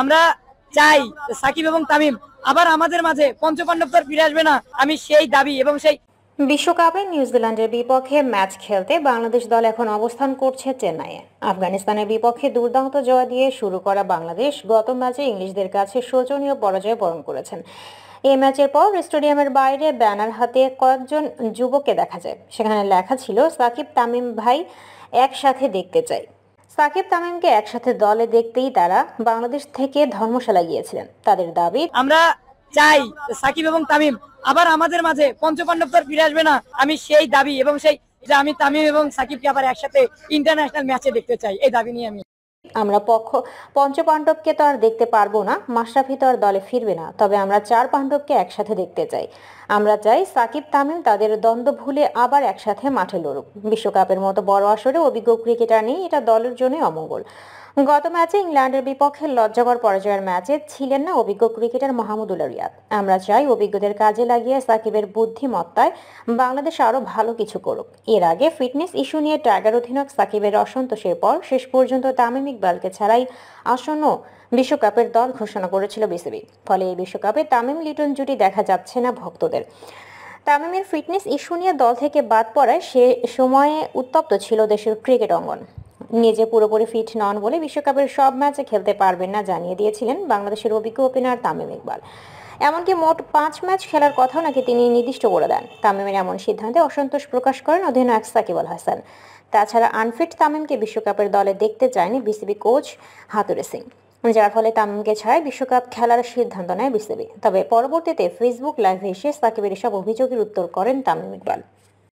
আমরা চাই সাকিব এবং তামিম আবার আমাদের মাঝে পঞ্চপাণ্ডব ফিরে আসবে না আমি সেই দাবি এবং সেই বিশ্বকাপে নিউজিল্যান্ডের বিপক্ষে ম্যাচ খেলতে বাংলাদেশ দল এখন অবস্থান করছে চেন্নাইয়ে আফগানিস্তানের বিপক্ষে দুর্দান্ত জয় দিয়ে শুরু করা বাংলাদেশ গত ম্যাচে ইংলিশদের কাছে শোচনীয় পরাজয় বরণ করেছেন এই ম্যাচের পর স্টেডিয়ামের বাইরে ব্যানার হাতে কয়েকজন যুবককে দেখা যায় সেখানে লেখা ছিল সাকিব তামিম ভাই একসাথে দেখতে চাই সাকিব তামিমকে একসাথে দলে দেখতেই তারা বাংলাদেশ থেকে ধর্মশালা গিয়েছিলেন তাদের দাবি আমরা চাই সাকিব এবং তামিম আবার আমাদের মাঝে পঞ্চপাণ্ডব ফিরে আসবে না আমি সেই দাবি এবং সেই যে আমি তামিম এবং সাকিবকে আবার একসাথে ইন্টারন্যাশনাল ম্যাচে দেখতে চাই এই দাবি নিয়ে আমি আমরা পক্ষ পঞ্চপাণ্ডবকে তো আর দেখতে পারবো না মাশরাফি তো আর দলে ফিরবে না তবে আমরা চার পাণ্ডবকে একসাথে দেখতে চাই আমরা চাই সাকিব তামিম তাদের দ্বন্দ্ব ভুলে আবার একসাথে মাঠে লড়ুক বিশ্বকাপের মতো বড় আসরে অভিজ্ঞ ক্রিকেটার নেই এটা দলের জন্যই অমঙ্গল গত ম্যাচে ইংল্যান্ডের বিপক্ষে লজ্জাকর পরাজয়ের ম্যাচে ছিলেন না অভিজ্ঞ ক্রিকেটার মাহমুদুল রিয়াদ আমরা চাই অভিজ্ঞদের কাজে লাগিয়ে সাকিবের বুদ্ধিমত্তায় বাংলাদেশ আরও ভালো কিছু করুক এর আগে ফিটনেস ইস্যু নিয়ে টাইগার অধিনায়ক সাকিবের অসন্তোষের পর শেষ পর্যন্ত তামিম ইকবালকে ছাড়াই আসন্ন বিশ্বকাপের দল ঘোষণা করেছিল বিসিবি ফলে এই বিশ্বকাপে তামিম লিটন জুটি দেখা যাচ্ছে না ভক্তদের তামিমের ফিটনেস ইস্যু নিয়ে দল থেকে বাদ পড়ায় সে সময়ে উত্তপ্ত ছিল দেশের ক্রিকেট অঙ্গন নিজে পুরোপুরি ফিট নন বলে বিশ্বকাপের সব ম্যাচে খেলতে পারবেন না জানিয়ে দিয়েছিলেন বাংলাদেশের অভিজ্ঞ ওপেনার তামিম ইকবাল এমনকি মোট পাঁচ ম্যাচ খেলার কথাও নাকি তিনি নির্দিষ্ট করে দেন তামিমের এমন সিদ্ধান্তে অসন্তোষ প্রকাশ করেন অধিনায়ক সাকিব আল হাসান তাছাড়া আনফিট তামিমকে বিশ্বকাপের দলে দেখতে চায়নি বিসিবি কোচ হাতুরে সিং যার ফলে তামিমকে ছাড়াই বিশ্বকাপ খেলার সিদ্ধান্ত নেয় বিসিবি তবে পরবর্তীতে ফেসবুক লাইভে এসে সাকিবের এসব অভিযোগের উত্তর করেন তামিম ইকবাল